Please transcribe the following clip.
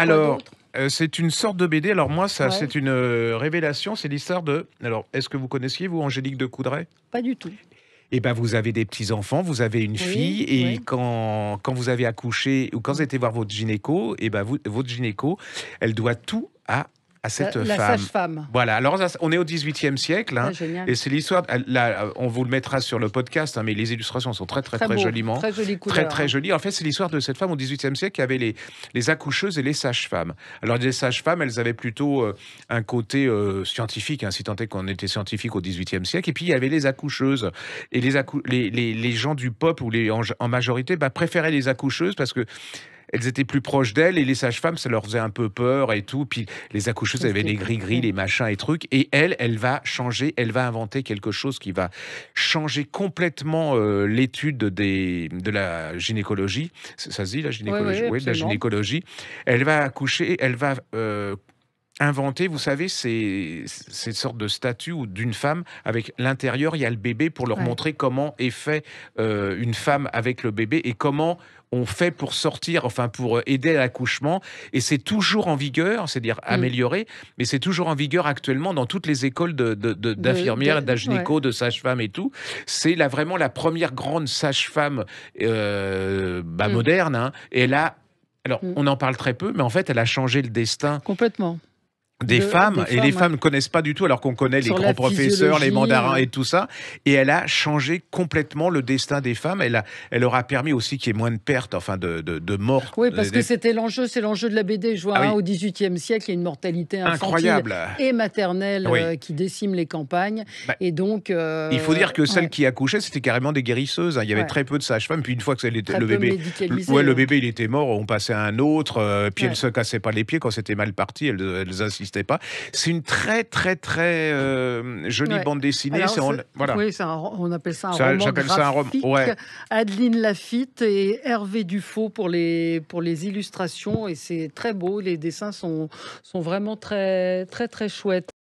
Alors, euh, c'est une sorte de BD. Alors moi, ça, c'est une euh, révélation. C'est l'histoire de. Alors, est-ce que vous connaissiez vous Angélique de Coudray Pas du tout. Eh bien, vous avez des petits enfants, vous avez une fille, et quand, quand vous avez accouché ou quand vous êtes voir votre gynéco, eh ben vous, votre gynéco, elle doit tout à cette femme. femme Voilà, alors on est au XVIIIe siècle, hein. ah, et c'est l'histoire, là, on vous le mettra sur le podcast, hein, mais les illustrations sont très très très, joliment, très très, très hein. jolies. En fait, c'est l'histoire de cette femme au 18e siècle qui avait les, les accoucheuses et les sages-femmes. Alors les sages-femmes, elles avaient plutôt euh, un côté euh, scientifique, si tant est qu'on était scientifique au XVIIIe siècle, et puis il y avait les accoucheuses, et les, les, gens du peuple, ou les, en, majorité, bah, préféraient les accoucheuses parce que elles étaient plus proches d'elles et les sages-femmes, ça leur faisait un peu peur et tout. Puis les accoucheuses avaient les gris-gris, les machins et trucs. Et elle, elle va changer, elle va inventer quelque chose qui va changer complètement euh, l'étude de la gynécologie. Ça, se dit, la gynécologie Oui, la gynécologie. Elle va accoucher, elle va. Euh, inventé, vous savez, c'est cette sorte de statues d'une femme avec l'intérieur, il y a le bébé pour leur montrer comment est fait euh, une femme avec le bébé et comment on fait pour sortir, enfin pour euh, aider à l'accouchement. Et c'est toujours en vigueur, c'est-à-dire mm. amélioré, mais c'est toujours en vigueur actuellement dans toutes les écoles d'infirmières, de, de, de, sages-femmes et tout. C'est vraiment la première grande sage-femme euh, bah, mm. moderne. Hein. et là, alors, mm. on en parle très peu, mais en fait, elle a changé le destin. Complètement. Des, femmes, et les femmes ne connaissent pas du tout, alors qu'on connaît les grands professeurs, les mandarins et tout ça. Et elle a changé complètement le destin des femmes. Elle, a, elle leur a permis aussi qu'il y ait moins de pertes, enfin de, de, morts. Oui, parce que c'était l'enjeu, c'est l'enjeu de la BD. Je vois ah, hein, au XVIIIe siècle, il y a une mortalité incroyable et maternelle euh, qui décime les campagnes. Bah, et donc. Euh, il faut dire que celles qui accouchaient, c'était carrément des guérisseuses. Hein. Il y avait très peu de sages-femmes. Puis une fois que était, le bébé. ouais, le euh. bébé, il était mort, on passait à un autre. puis elles se cassaient pas les pieds quand c'était mal parti. Elles, elles n'existait pas. C'est une très, très, très euh, jolie bande dessinée. on, appelle ça un roman. J'appelle Adeline Lafitte et Hervé Dufaux pour les, pour les illustrations. Et c'est très beau. Les dessins sont, sont vraiment très, très, très chouettes.